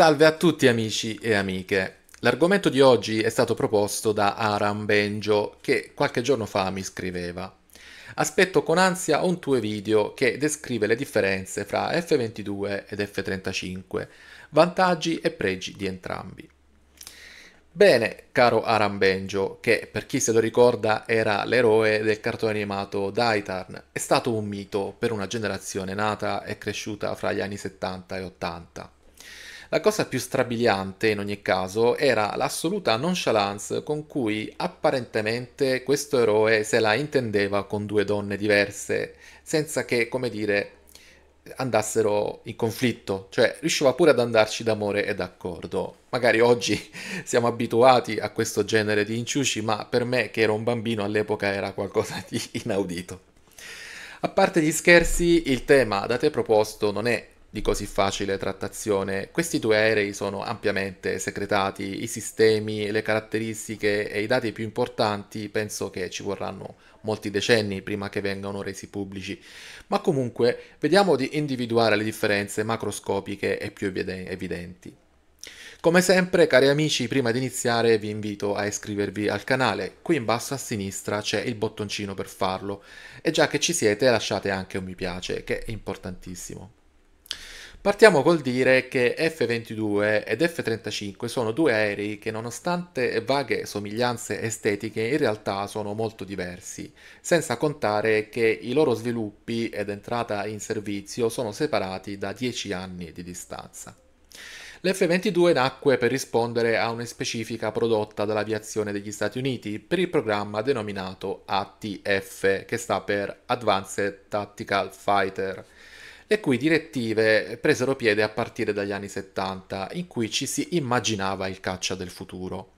Salve a tutti amici e amiche. L'argomento di oggi è stato proposto da Aram Benjo che qualche giorno fa mi scriveva. Aspetto con ansia un tuo video che descrive le differenze fra F22 ed F35, vantaggi e pregi di entrambi. Bene, caro Aram Benjo, che per chi se lo ricorda era l'eroe del cartone animato Daitarn, è stato un mito per una generazione nata e cresciuta fra gli anni 70 e 80. La cosa più strabiliante, in ogni caso, era l'assoluta nonchalance con cui apparentemente questo eroe se la intendeva con due donne diverse, senza che, come dire, andassero in conflitto, cioè riusciva pure ad andarci d'amore e d'accordo. Magari oggi siamo abituati a questo genere di inciuci, ma per me che ero un bambino all'epoca era qualcosa di inaudito. A parte gli scherzi, il tema da te proposto non è di così facile trattazione. Questi due aerei sono ampiamente secretati, i sistemi, le caratteristiche e i dati più importanti penso che ci vorranno molti decenni prima che vengano resi pubblici, ma comunque vediamo di individuare le differenze macroscopiche e più evidenti. Come sempre, cari amici, prima di iniziare vi invito a iscrivervi al canale. Qui in basso a sinistra c'è il bottoncino per farlo. E già che ci siete, lasciate anche un mi piace, che è importantissimo. Partiamo col dire che F-22 ed F-35 sono due aerei che nonostante vaghe somiglianze estetiche in realtà sono molto diversi, senza contare che i loro sviluppi ed entrata in servizio sono separati da 10 anni di distanza. L'F-22 nacque per rispondere a una specifica prodotta dall'aviazione degli Stati Uniti per il programma denominato ATF, che sta per Advanced Tactical Fighter, le cui direttive presero piede a partire dagli anni 70, in cui ci si immaginava il caccia del futuro.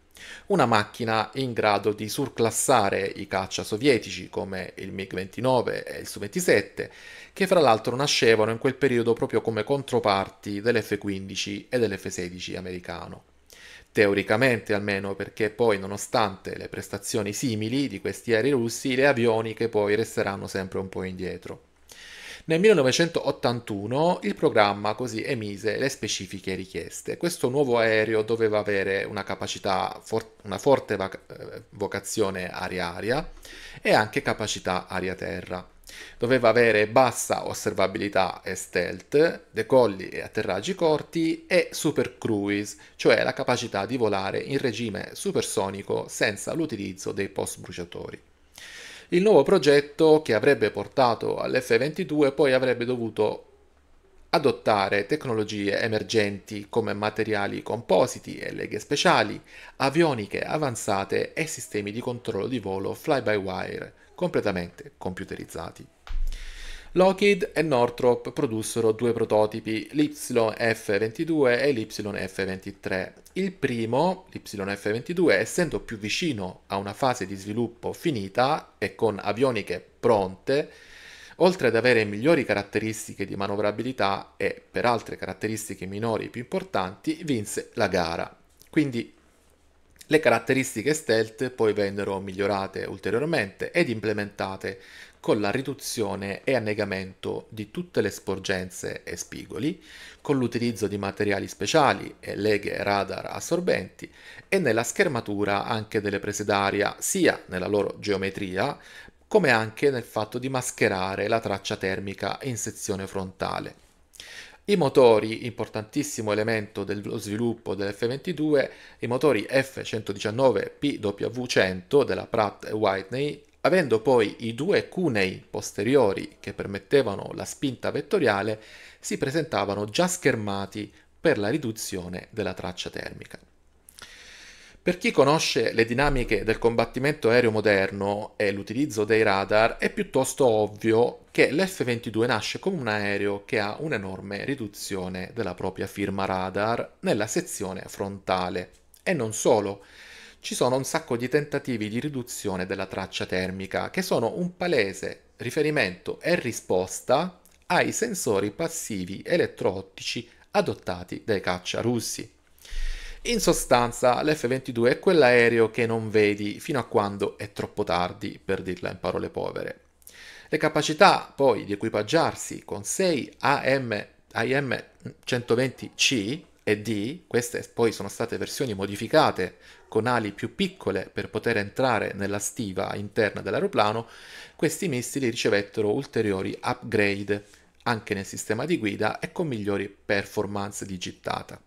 Una macchina in grado di surclassare i caccia sovietici come il MiG-29 e il Su-27, che fra l'altro nascevano in quel periodo proprio come controparti dell'F-15 e dell'F-16 americano. Teoricamente almeno perché poi nonostante le prestazioni simili di questi aerei russi, le avioniche poi resteranno sempre un po' indietro. Nel 1981 il programma così emise le specifiche richieste. Questo nuovo aereo doveva avere una capacità, for- una forte vac- eh, vocazione aria-aria e anche capacità aria-terra. Doveva avere bassa osservabilità e stealth, decolli e atterraggi corti e super cruise, cioè la capacità di volare in regime supersonico senza l'utilizzo dei post bruciatori. Il nuovo progetto che avrebbe portato all'F-22 poi avrebbe dovuto adottare tecnologie emergenti come materiali compositi e leghe speciali, avioniche avanzate e sistemi di controllo di volo fly-by-wire completamente computerizzati. Lockheed e Northrop produssero due prototipi, l'YF-22 e l'YF-23. Il primo, l'YF-22, essendo più vicino a una fase di sviluppo finita e con avioniche pronte, oltre ad avere migliori caratteristiche di manovrabilità e per altre caratteristiche minori più importanti, vinse la gara. Quindi le caratteristiche stealth poi vennero migliorate ulteriormente ed implementate con la riduzione e annegamento di tutte le sporgenze e spigoli, con l'utilizzo di materiali speciali e leghe radar assorbenti e nella schermatura anche delle prese d'aria, sia nella loro geometria, come anche nel fatto di mascherare la traccia termica in sezione frontale. I motori, importantissimo elemento dello sviluppo dell'F-22, i motori F-119 PW100 della Pratt Whitney avendo poi i due cunei posteriori che permettevano la spinta vettoriale, si presentavano già schermati per la riduzione della traccia termica. Per chi conosce le dinamiche del combattimento aereo moderno e l'utilizzo dei radar, è piuttosto ovvio che l'F-22 nasce come un aereo che ha un'enorme riduzione della propria firma radar nella sezione frontale. E non solo, ci sono un sacco di tentativi di riduzione della traccia termica che sono un palese riferimento e risposta ai sensori passivi elettroottici adottati dai caccia russi. In sostanza, l'F-22 è quell'aereo che non vedi fino a quando è troppo tardi, per dirla in parole povere. Le capacità poi di equipaggiarsi con 6 AM, AM 120C e D, queste poi sono state versioni modificate con ali più piccole per poter entrare nella stiva interna dell'aeroplano, questi missili ricevettero ulteriori upgrade anche nel sistema di guida e con migliori performance di gittata.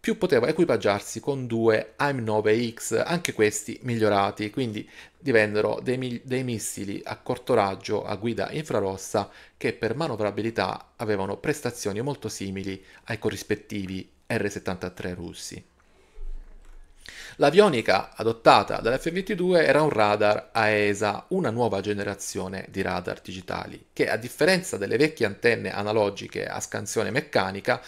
Più poteva equipaggiarsi con due AIM-9X, anche questi migliorati, quindi divennero dei, dei missili a corto raggio a guida infrarossa che per manovrabilità avevano prestazioni molto simili ai corrispettivi R-73 russi. L'avionica adottata dall'F-22 era un radar AESA, una nuova generazione di radar digitali, che a differenza delle vecchie antenne analogiche a scansione meccanica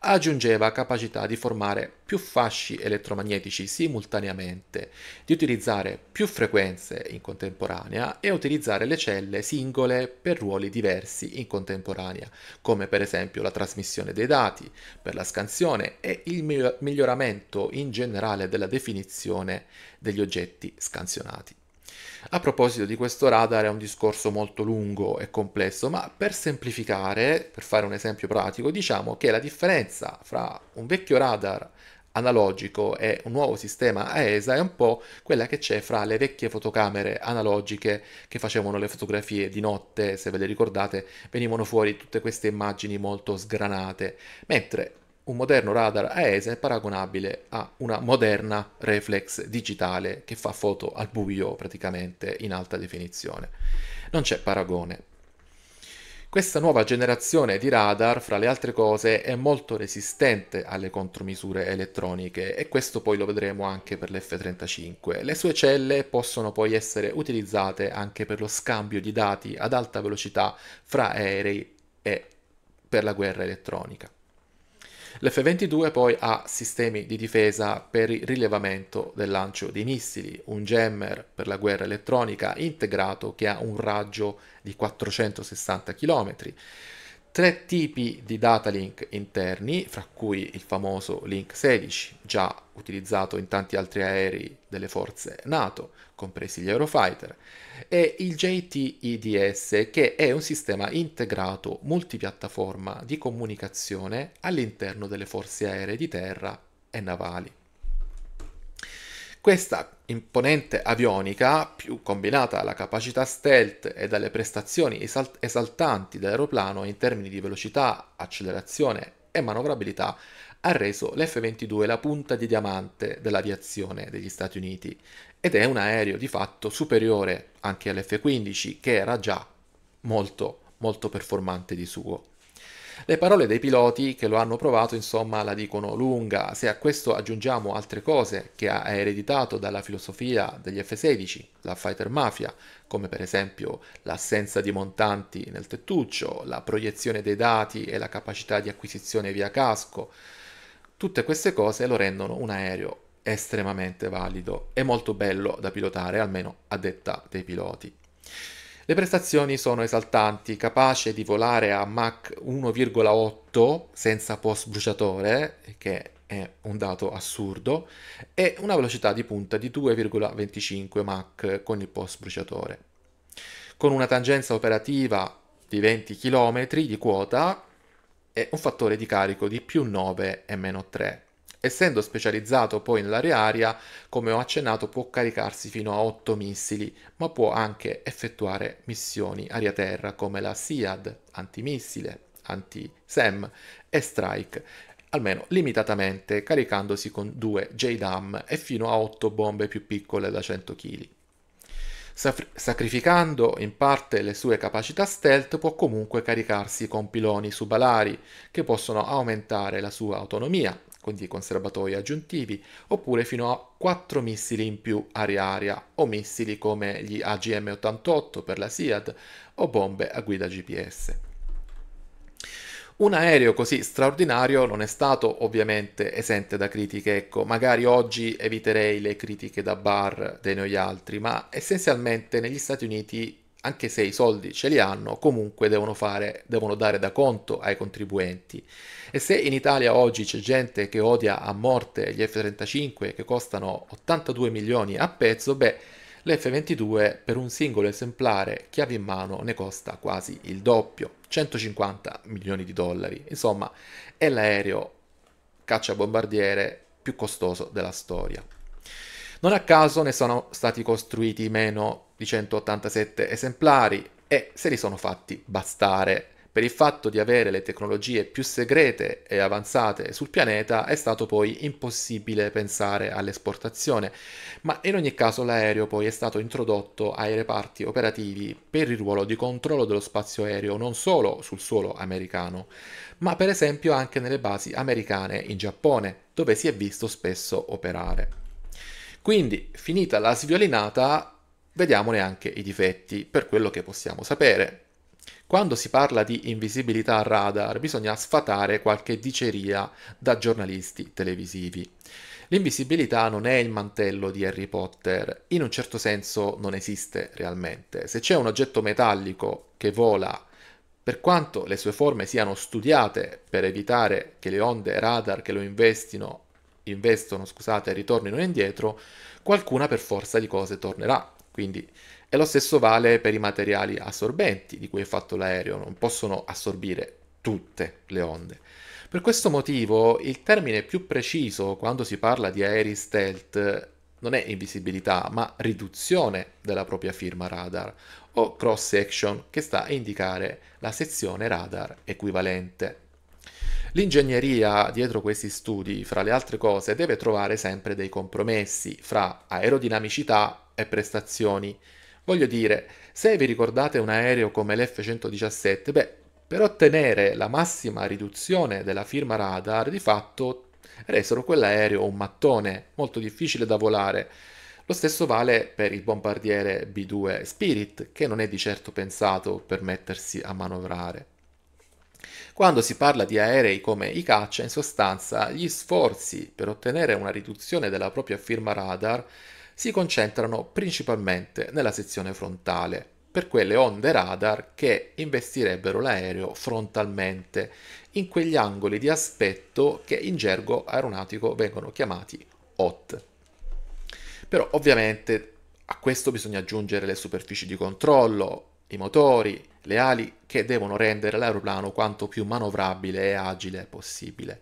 aggiungeva capacità di formare più fasci elettromagnetici simultaneamente, di utilizzare più frequenze in contemporanea e utilizzare le celle singole per ruoli diversi in contemporanea, come per esempio la trasmissione dei dati, per la scansione e il miglioramento in generale della definizione degli oggetti scansionati. A proposito di questo radar è un discorso molto lungo e complesso, ma per semplificare, per fare un esempio pratico, diciamo che la differenza fra un vecchio radar analogico e un nuovo sistema AESA è un po' quella che c'è fra le vecchie fotocamere analogiche che facevano le fotografie di notte, se ve le ricordate, venivano fuori tutte queste immagini molto sgranate, mentre un moderno radar AESA è paragonabile a una moderna reflex digitale che fa foto al buio praticamente in alta definizione. Non c'è paragone. Questa nuova generazione di radar, fra le altre cose, è molto resistente alle contromisure elettroniche e questo poi lo vedremo anche per l'F-35. Le sue celle possono poi essere utilizzate anche per lo scambio di dati ad alta velocità fra aerei e per la guerra elettronica. L'F-22 poi ha sistemi di difesa per il rilevamento del lancio dei missili, un jammer per la guerra elettronica integrato che ha un raggio di 460 km, tre tipi di data link interni, fra cui il famoso link 16, già utilizzato in tanti altri aerei delle forze NATO, compresi gli Eurofighter, e il JTIDS, che è un sistema integrato multipiattaforma di comunicazione all'interno delle forze aeree di terra e navali. Questa imponente avionica, più combinata alla capacità stealth e dalle prestazioni esalt- esaltanti dell'aeroplano in termini di velocità, accelerazione e manovrabilità, ha reso l'F-22 la punta di diamante dell'aviazione degli Stati Uniti ed è un aereo di fatto superiore anche all'F-15 che era già molto molto performante di suo. Le parole dei piloti che lo hanno provato insomma la dicono lunga, se a questo aggiungiamo altre cose che ha ereditato dalla filosofia degli F-16, la fighter mafia, come per esempio l'assenza di montanti nel tettuccio, la proiezione dei dati e la capacità di acquisizione via casco, tutte queste cose lo rendono un aereo estremamente valido e molto bello da pilotare, almeno a detta dei piloti. Le prestazioni sono esaltanti, capace di volare a Mach 1,8 senza post bruciatore, che è un dato assurdo, e una velocità di punta di 2,25 Mach con il post bruciatore. Con una tangenza operativa di 20 km di quota e un fattore di carico di più 9 e meno 3 Essendo specializzato poi nell'area aria, come ho accennato, può caricarsi fino a 8 missili, ma può anche effettuare missioni aria-terra come la SIAD, antimissile, anti-SEM e Strike, almeno limitatamente caricandosi con 2 JDAM e fino a 8 bombe più piccole da 100 kg. Sacrificando in parte le sue capacità stealth, può comunque caricarsi con piloni subalari che possono aumentare la sua autonomia, quindi con aggiuntivi, oppure fino a 4 missili in più aria-aria, o missili come gli AGM-88 per la SIAD, o bombe a guida GPS. Un aereo così straordinario non è stato ovviamente esente da critiche, ecco, magari oggi eviterei le critiche da bar dei noi altri, ma essenzialmente negli Stati Uniti, anche se i soldi ce li hanno, comunque devono, fare, devono dare da conto ai contribuenti. E se in Italia oggi c'è gente che odia a morte gli F-35 che costano 82 milioni a pezzo, beh, l'F-22 per un singolo esemplare chiave in mano ne costa quasi il doppio, 150 milioni di dollari. Insomma, è l'aereo cacciabombardiere più costoso della storia. Non a caso ne sono stati costruiti meno di 187 esemplari e se li sono fatti bastare per il fatto di avere le tecnologie più segrete e avanzate sul pianeta è stato poi impossibile pensare all'esportazione, ma in ogni caso l'aereo poi è stato introdotto ai reparti operativi per il ruolo di controllo dello spazio aereo non solo sul suolo americano, ma per esempio anche nelle basi americane in Giappone, dove si è visto spesso operare. Quindi, finita la sviolinata, vediamone anche i difetti, per quello che possiamo sapere. Quando si parla di invisibilità radar bisogna sfatare qualche diceria da giornalisti televisivi. L'invisibilità non è il mantello di Harry Potter, in un certo senso non esiste realmente. Se c'è un oggetto metallico che vola per quanto le sue forme siano studiate per evitare che le onde radar che lo investono, scusate, ritornino indietro, qualcuna per forza di cose tornerà. Quindi, e lo stesso vale per i materiali assorbenti di cui è fatto l'aereo, non possono assorbire tutte le onde. Per questo motivo il termine più preciso quando si parla di aerei stealth non è invisibilità, ma riduzione della propria firma radar o cross section che sta a indicare la sezione radar equivalente. L'ingegneria dietro questi studi, fra le altre cose, deve trovare sempre dei compromessi fra aerodinamicità e prestazioni. Voglio dire, se vi ricordate un aereo come l'F-117, beh, per ottenere la massima riduzione della firma radar, di fatto resero quell'aereo un mattone, molto difficile da volare. Lo stesso vale per il bombardiere B-2 Spirit, che non è di certo pensato per mettersi a manovrare. Quando si parla di aerei come i caccia, in sostanza gli sforzi per ottenere una riduzione della propria firma radar si concentrano principalmente nella sezione frontale, per quelle onde radar che investirebbero l'aereo frontalmente, in quegli angoli di aspetto che in gergo aeronautico vengono chiamati HOT. Però ovviamente a questo bisogna aggiungere le superfici di controllo, i motori, le ali che devono rendere l'aeroplano quanto più manovrabile e agile possibile.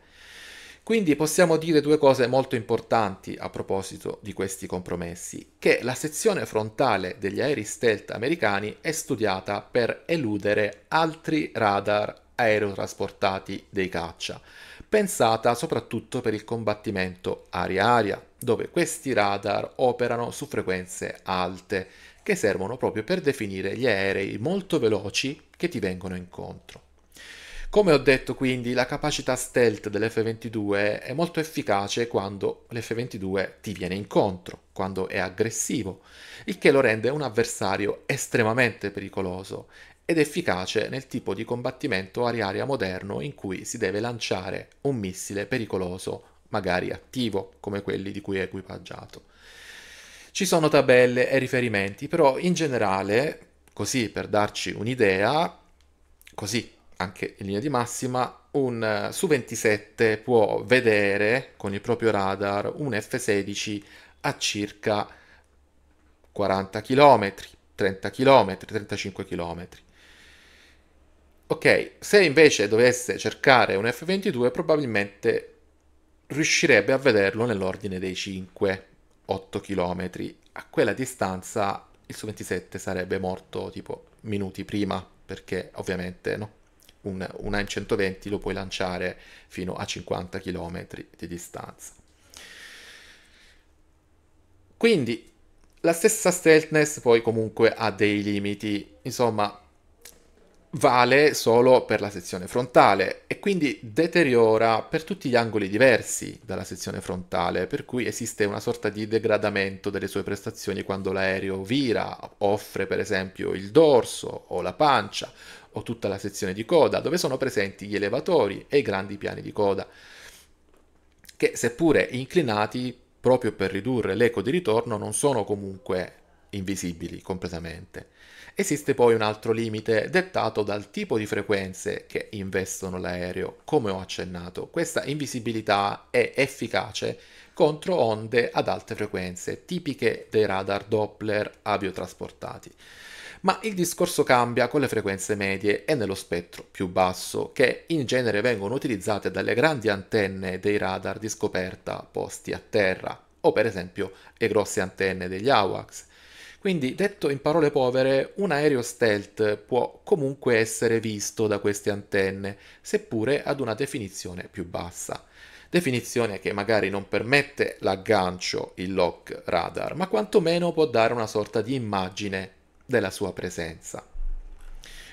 Quindi possiamo dire due cose molto importanti a proposito di questi compromessi, che la sezione frontale degli aerei stealth americani è studiata per eludere altri radar aerotrasportati dei caccia, pensata soprattutto per il combattimento aria-aria, dove questi radar operano su frequenze alte, che servono proprio per definire gli aerei molto veloci che ti vengono incontro. Come ho detto quindi, la capacità stealth dell'F-22 è molto efficace quando l'F-22 ti viene incontro, quando è aggressivo, il che lo rende un avversario estremamente pericoloso ed efficace nel tipo di combattimento aria-aria moderno in cui si deve lanciare un missile pericoloso, magari attivo, come quelli di cui è equipaggiato. Ci sono tabelle e riferimenti, però in generale, così per darci un'idea, così anche in linea di massima, un eh, su 27 può vedere con il proprio radar un F-16 a circa 40 km, 30 km, 35 km. Ok, se invece dovesse cercare un F-22 probabilmente riuscirebbe a vederlo nell'ordine dei 5, 8 km. A quella distanza il su 27 sarebbe morto tipo minuti prima, perché ovviamente no, un, un AM120 lo puoi lanciare fino a 50 km di distanza. Quindi la stessa stealthness poi comunque ha dei limiti, insomma vale solo per la sezione frontale e quindi deteriora per tutti gli angoli diversi dalla sezione frontale, per cui esiste una sorta di degradamento delle sue prestazioni quando l'aereo vira, offre per esempio il dorso o la pancia o tutta la sezione di coda, dove sono presenti gli elevatori e i grandi piani di coda, che seppure inclinati proprio per ridurre l'eco di ritorno non sono comunque invisibili completamente. Esiste poi un altro limite dettato dal tipo di frequenze che investono l'aereo, come ho accennato. Questa invisibilità è efficace contro onde ad alte frequenze, tipiche dei radar Doppler aviotrasportati ma il discorso cambia con le frequenze medie e nello spettro più basso, che in genere vengono utilizzate dalle grandi antenne dei radar di scoperta posti a terra, o per esempio le grosse antenne degli AWACS. Quindi, detto in parole povere, un aereo stealth può comunque essere visto da queste antenne, seppure ad una definizione più bassa. Definizione che magari non permette l'aggancio, il lock radar, ma quantomeno può dare una sorta di immagine della sua presenza.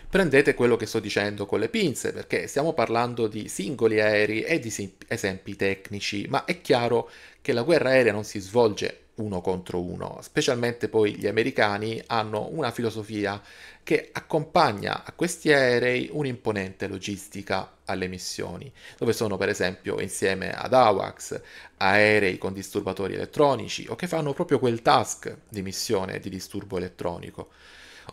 Prendete quello che sto dicendo con le pinze perché stiamo parlando di singoli aerei e di esempi tecnici, ma è chiaro che la guerra aerea non si svolge uno contro uno. Specialmente poi gli americani hanno una filosofia che accompagna a questi aerei un'imponente logistica alle missioni, dove sono per esempio insieme ad AWACS aerei con disturbatori elettronici o che fanno proprio quel task di missione di disturbo elettronico,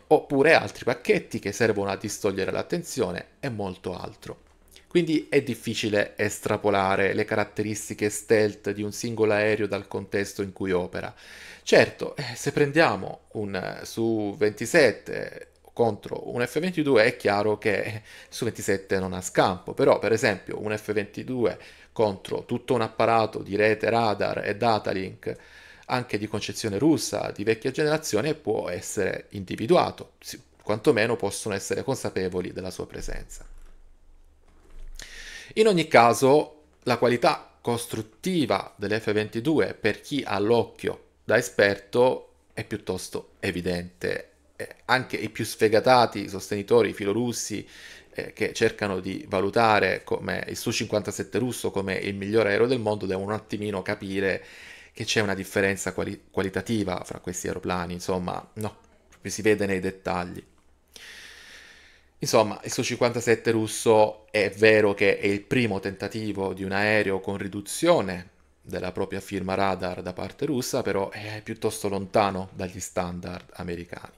oppure altri pacchetti che servono a distogliere l'attenzione e molto altro. Quindi è difficile estrapolare le caratteristiche stealth di un singolo aereo dal contesto in cui opera. Certo, eh, se prendiamo un su 27 contro un F-22 è chiaro che eh, su 27 non ha scampo, però per esempio un F-22 contro tutto un apparato di rete radar e datalink anche di concezione russa, di vecchia generazione, può essere individuato, quantomeno possono essere consapevoli della sua presenza. In ogni caso, la qualità costruttiva dell'F22 per chi ha l'occhio da esperto è piuttosto evidente. anche i più sfegatati sostenitori filorussi eh, che cercano di valutare come il Su-57 russo come il migliore aereo del mondo devono un attimino capire che c'è una differenza quali- qualitativa fra questi aeroplani, insomma, no, si vede nei dettagli. Insomma, il Su-57 russo è vero che è il primo tentativo di un aereo con riduzione della propria firma radar da parte russa, però è piuttosto lontano dagli standard americani.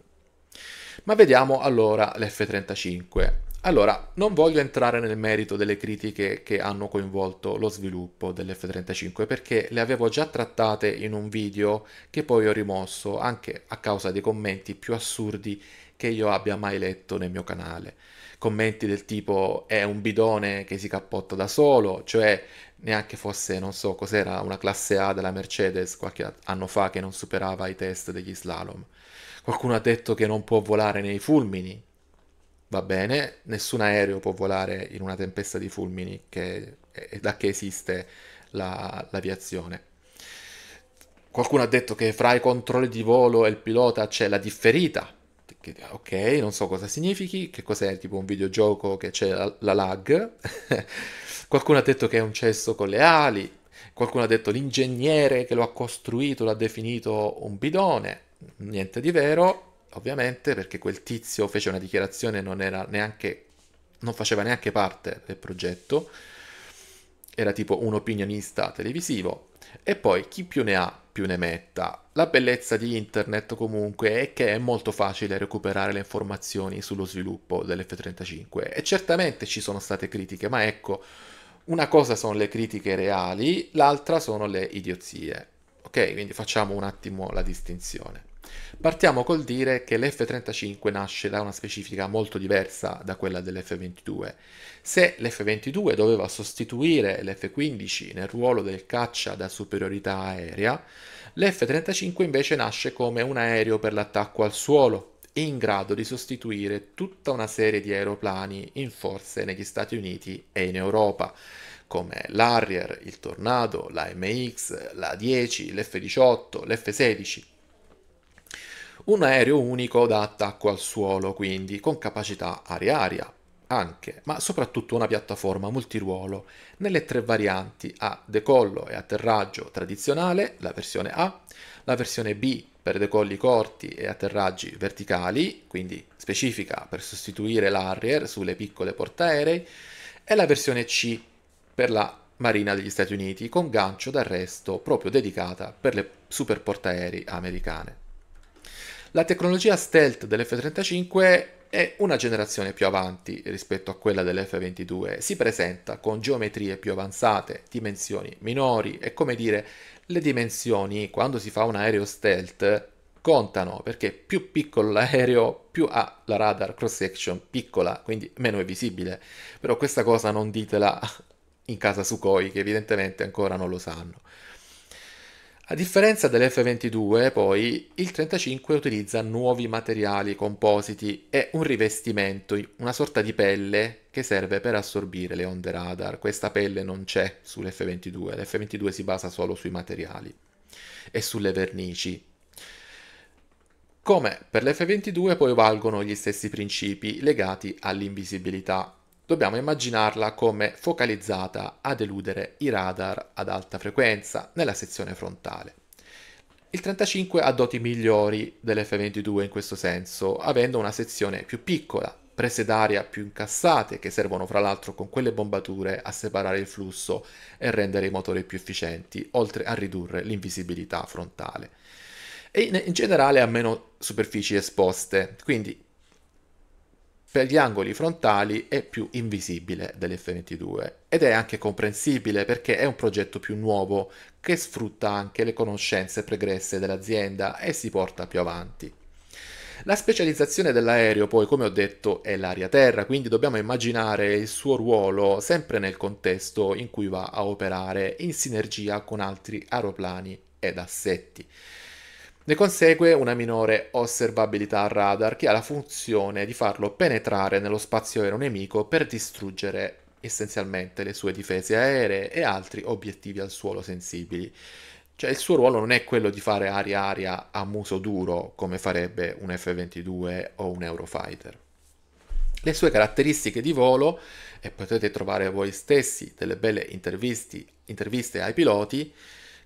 Ma vediamo allora l'F-35. Allora, non voglio entrare nel merito delle critiche che hanno coinvolto lo sviluppo dell'F-35 perché le avevo già trattate in un video che poi ho rimosso anche a causa dei commenti più assurdi che io abbia mai letto nel mio canale. Commenti del tipo è un bidone che si cappotta da solo, cioè neanche fosse, non so cos'era, una classe A della Mercedes qualche anno fa che non superava i test degli slalom. Qualcuno ha detto che non può volare nei fulmini. Va bene, nessun aereo può volare in una tempesta di fulmini che, da che esiste la, l'aviazione. Qualcuno ha detto che fra i controlli di volo e il pilota c'è la differita, ok, non so cosa significhi, che cos'è tipo un videogioco che c'è la, la lag, qualcuno ha detto che è un cesso con le ali, qualcuno ha detto l'ingegnere che lo ha costruito l'ha definito un bidone, niente di vero, ovviamente perché quel tizio fece una dichiarazione non era neanche non faceva neanche parte del progetto, era tipo un opinionista televisivo e poi chi più ne ha più ne metta. La bellezza di internet comunque è che è molto facile recuperare le informazioni sullo sviluppo dell'F-35 e certamente ci sono state critiche, ma ecco, una cosa sono le critiche reali, l'altra sono le idiozie. Ok, quindi facciamo un attimo la distinzione. Partiamo col dire che l'F-35 nasce da una specifica molto diversa da quella dell'F-22. Se l'F-22 doveva sostituire l'F-15 nel ruolo del caccia da superiorità aerea, l'F-35 invece nasce come un aereo per l'attacco al suolo, in grado di sostituire tutta una serie di aeroplani in forze negli Stati Uniti e in Europa, come l'Harrier, il Tornado, la MX, la 10, l'F-18, l'F-16 un aereo unico da attacco al suolo, quindi, con capacità aria-aria anche, ma soprattutto una piattaforma multiruolo, nelle tre varianti a decollo e atterraggio tradizionale, la versione A, la versione B per decolli corti e atterraggi verticali, quindi specifica per sostituire l'Harrier sulle piccole portaerei, e la versione C per la Marina degli Stati Uniti con gancio d'arresto proprio dedicata per le superportaerei americane. La tecnologia stealth dell'F-35 è una generazione più avanti rispetto a quella dell'F-22, si presenta con geometrie più avanzate, dimensioni minori e come dire, le dimensioni quando si fa un aereo stealth contano perché più piccolo l'aereo più ha la radar cross section piccola quindi meno è visibile però questa cosa non ditela in casa Sukhoi che evidentemente ancora non lo sanno a differenza dell'F22, poi, il 35 utilizza nuovi materiali compositi e un rivestimento, una sorta di pelle che serve per assorbire le onde radar. Questa pelle non c'è sull'F22, l'F22 si basa solo sui materiali e sulle vernici. Come per l'F22 poi valgono gli stessi principi legati all'invisibilità dobbiamo immaginarla come focalizzata ad eludere i radar ad alta frequenza nella sezione frontale. Il 35 ha doti migliori dell'F22 in questo senso, avendo una sezione più piccola, prese d'aria più incassate che servono fra l'altro con quelle bombature a separare il flusso e rendere i motori più efficienti, oltre a ridurre l'invisibilità frontale. E in generale ha meno superfici esposte, quindi per gli angoli frontali è più invisibile dell'F22 ed è anche comprensibile perché è un progetto più nuovo che sfrutta anche le conoscenze pregresse dell'azienda e si porta più avanti. La specializzazione dell'aereo poi, come ho detto, è l'aria-terra, quindi dobbiamo immaginare il suo ruolo sempre nel contesto in cui va a operare in sinergia con altri aeroplani ed assetti. Ne consegue una minore osservabilità al radar che ha la funzione di farlo penetrare nello spazio aereo nemico per distruggere essenzialmente le sue difese aeree e altri obiettivi al suolo sensibili. Cioè il suo ruolo non è quello di fare aria-aria a muso duro come farebbe un F-22 o un Eurofighter. Le sue caratteristiche di volo, e potete trovare voi stessi delle belle interviste ai piloti,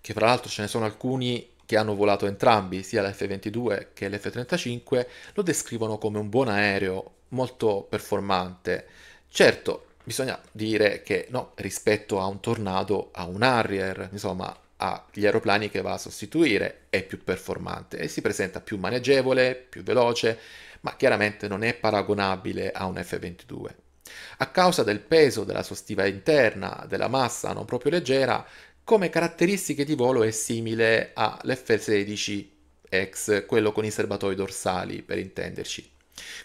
che fra l'altro ce ne sono alcuni che hanno volato entrambi, sia l'F-22 che l'F-35, lo descrivono come un buon aereo molto performante. Certo, bisogna dire che no, rispetto a un Tornado, a un Harrier, insomma, agli aeroplani che va a sostituire, è più performante e si presenta più maneggevole, più veloce, ma chiaramente non è paragonabile a un F-22. A causa del peso della sua stiva interna, della massa non proprio leggera, come caratteristiche di volo è simile all'F-16X, quello con i serbatoi dorsali per intenderci.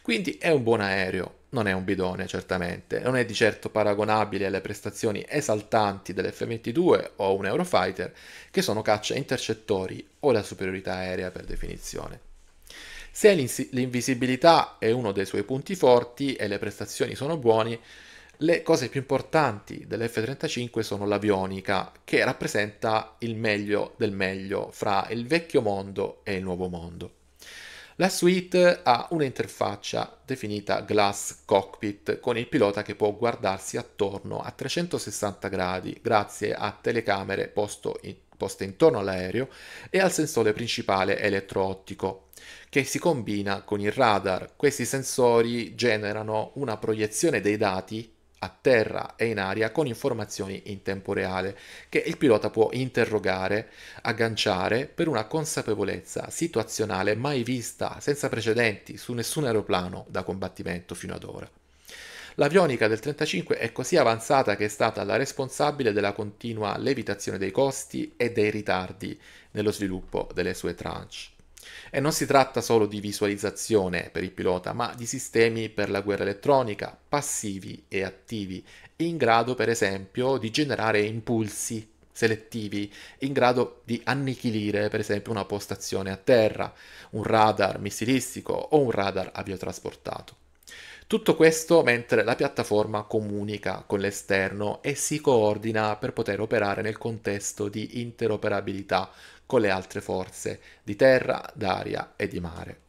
Quindi è un buon aereo, non è un bidone certamente, non è di certo paragonabile alle prestazioni esaltanti dell'F-22 o un Eurofighter, che sono caccia intercettori o la superiorità aerea per definizione. Se l'invisibilità è uno dei suoi punti forti e le prestazioni sono buone, le cose più importanti dell'F-35 sono l'avionica, che rappresenta il meglio del meglio fra il vecchio mondo e il nuovo mondo. La suite ha un'interfaccia definita Glass Cockpit con il pilota che può guardarsi attorno a 360 gradi grazie a telecamere in, poste intorno all'aereo e al sensore principale elettro-ottico che si combina con il radar. Questi sensori generano una proiezione dei dati a terra e in aria con informazioni in tempo reale che il pilota può interrogare, agganciare per una consapevolezza situazionale mai vista senza precedenti su nessun aeroplano da combattimento fino ad ora. L'avionica del 35 è così avanzata che è stata la responsabile della continua levitazione dei costi e dei ritardi nello sviluppo delle sue tranche. E non si tratta solo di visualizzazione per il pilota, ma di sistemi per la guerra elettronica, passivi e attivi, in grado per esempio di generare impulsi selettivi in grado di annichilire per esempio una postazione a terra, un radar missilistico o un radar aviotrasportato. Tutto questo mentre la piattaforma comunica con l'esterno e si coordina per poter operare nel contesto di interoperabilità con le altre forze di terra, d'aria e di mare.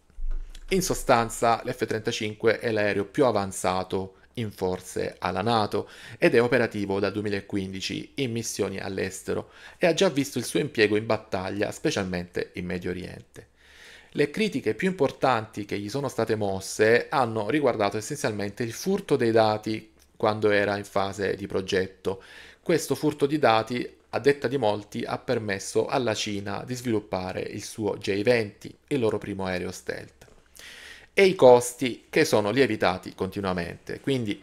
In sostanza l'F-35 è l'aereo più avanzato in forze alla Nato ed è operativo dal 2015 in missioni all'estero e ha già visto il suo impiego in battaglia, specialmente in Medio Oriente. Le critiche più importanti che gli sono state mosse hanno riguardato essenzialmente il furto dei dati quando era in fase di progetto. Questo furto di dati, a detta di molti, ha permesso alla Cina di sviluppare il suo J-20, il loro primo aereo stealth. E i costi che sono lievitati continuamente. Quindi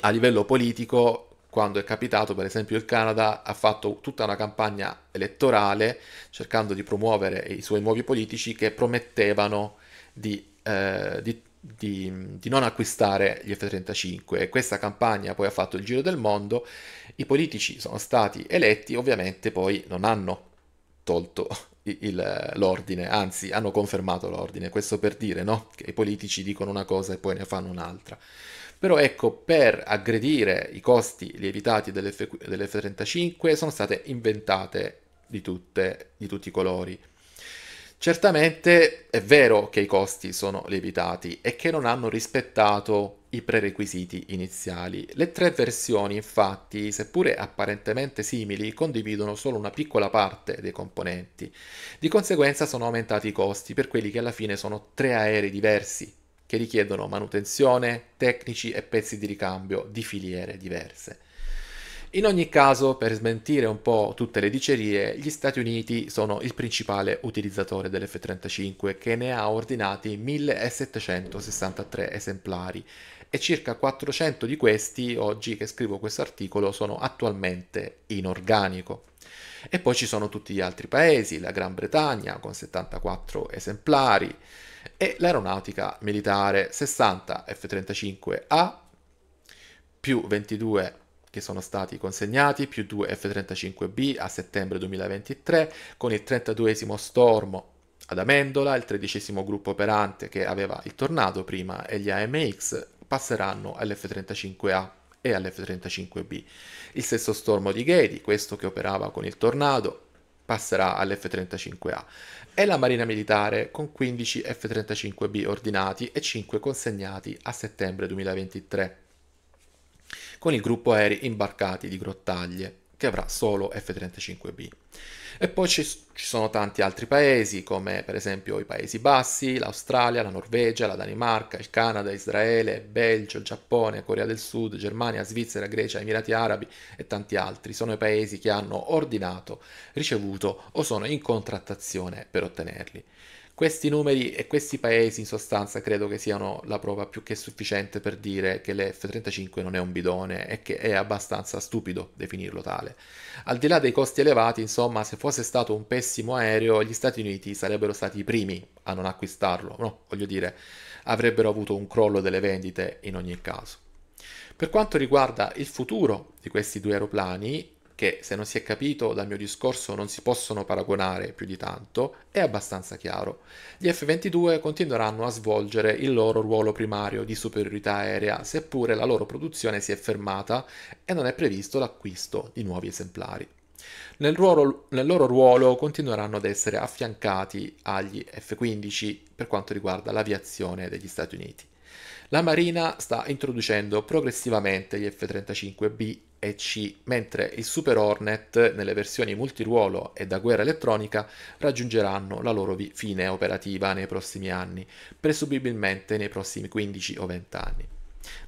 a livello politico quando è capitato, per esempio, il Canada ha fatto tutta una campagna elettorale cercando di promuovere i suoi nuovi politici che promettevano di, eh, di, di, di non acquistare gli F-35 e questa campagna poi ha fatto il giro del mondo, i politici sono stati eletti, ovviamente poi non hanno tolto il, l'ordine, anzi hanno confermato l'ordine, questo per dire no? che i politici dicono una cosa e poi ne fanno un'altra. Però ecco, per aggredire i costi lievitati dell'F- dell'F-35 sono state inventate di, tutte, di tutti i colori. Certamente è vero che i costi sono lievitati e che non hanno rispettato i prerequisiti iniziali. Le tre versioni, infatti, seppure apparentemente simili, condividono solo una piccola parte dei componenti. Di conseguenza sono aumentati i costi per quelli che alla fine sono tre aerei diversi che richiedono manutenzione, tecnici e pezzi di ricambio di filiere diverse. In ogni caso, per smentire un po' tutte le dicerie, gli Stati Uniti sono il principale utilizzatore dell'F-35 che ne ha ordinati 1763 esemplari e circa 400 di questi, oggi che scrivo questo articolo, sono attualmente in organico. E poi ci sono tutti gli altri paesi, la Gran Bretagna con 74 esemplari, e l'aeronautica militare 60 F-35A più 22 che sono stati consegnati, più 2 F-35B a settembre 2023, con il 32 stormo ad Amendola, il 13 gruppo operante che aveva il Tornado prima e gli AMX passeranno all'F-35A e all'F-35B. Il sesto stormo di Ghedi, questo che operava con il Tornado, passerà all'F-35A e la Marina Militare con 15 F-35B ordinati e 5 consegnati a settembre 2023, con il gruppo aerei imbarcati di Grottaglie che avrà solo F-35B. E poi ci, ci sono tanti altri paesi, come per esempio i Paesi Bassi, l'Australia, la Norvegia, la Danimarca, il Canada, Israele, Belgio, Giappone, Corea del Sud, Germania, Svizzera, Grecia, Emirati Arabi e tanti altri. Sono i paesi che hanno ordinato, ricevuto o sono in contrattazione per ottenerli. Questi numeri e questi paesi in sostanza credo che siano la prova più che sufficiente per dire che l'F-35 non è un bidone e che è abbastanza stupido definirlo tale. Al di là dei costi elevati, insomma, se fosse stato un pessimo aereo, gli Stati Uniti sarebbero stati i primi a non acquistarlo, no, voglio dire, avrebbero avuto un crollo delle vendite in ogni caso. Per quanto riguarda il futuro di questi due aeroplani, che se non si è capito dal mio discorso non si possono paragonare più di tanto, è abbastanza chiaro. Gli F-22 continueranno a svolgere il loro ruolo primario di superiorità aerea, seppure la loro produzione si è fermata e non è previsto l'acquisto di nuovi esemplari. Nel, ruolo, nel loro ruolo continueranno ad essere affiancati agli F-15 per quanto riguarda l'aviazione degli Stati Uniti. La Marina sta introducendo progressivamente gli F-35B e C, mentre il Super Hornet nelle versioni multiruolo e da guerra elettronica raggiungeranno la loro vi- fine operativa nei prossimi anni, presumibilmente nei prossimi 15 o 20 anni.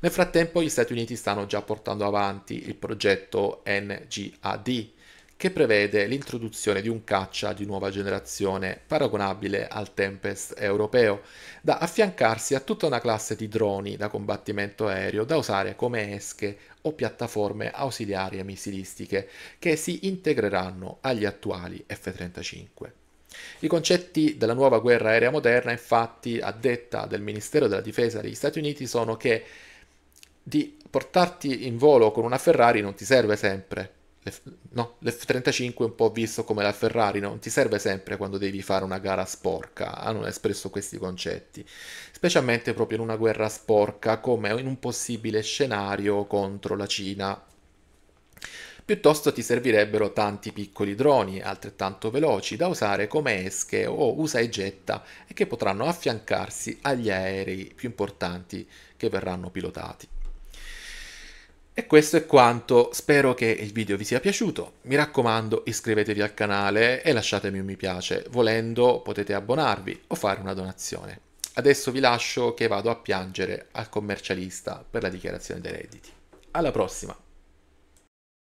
Nel frattempo gli Stati Uniti stanno già portando avanti il progetto NGAD, che prevede l'introduzione di un caccia di nuova generazione paragonabile al Tempest europeo, da affiancarsi a tutta una classe di droni da combattimento aereo da usare come esche o piattaforme ausiliarie missilistiche che si integreranno agli attuali F-35. I concetti della nuova guerra aerea moderna, infatti, a detta del Ministero della Difesa degli Stati Uniti, sono che di portarti in volo con una Ferrari non ti serve sempre, L'F- no, l'F35 è un po' visto come la Ferrari, non ti serve sempre quando devi fare una gara sporca, hanno ah, espresso questi concetti, specialmente proprio in una guerra sporca come in un possibile scenario contro la Cina. Piuttosto ti servirebbero tanti piccoli droni, altrettanto veloci, da usare come esche o usa e getta e che potranno affiancarsi agli aerei più importanti che verranno pilotati. E questo è quanto, spero che il video vi sia piaciuto, mi raccomando iscrivetevi al canale e lasciatemi un mi piace, volendo potete abbonarvi o fare una donazione. Adesso vi lascio che vado a piangere al commercialista per la dichiarazione dei redditi. Alla prossima!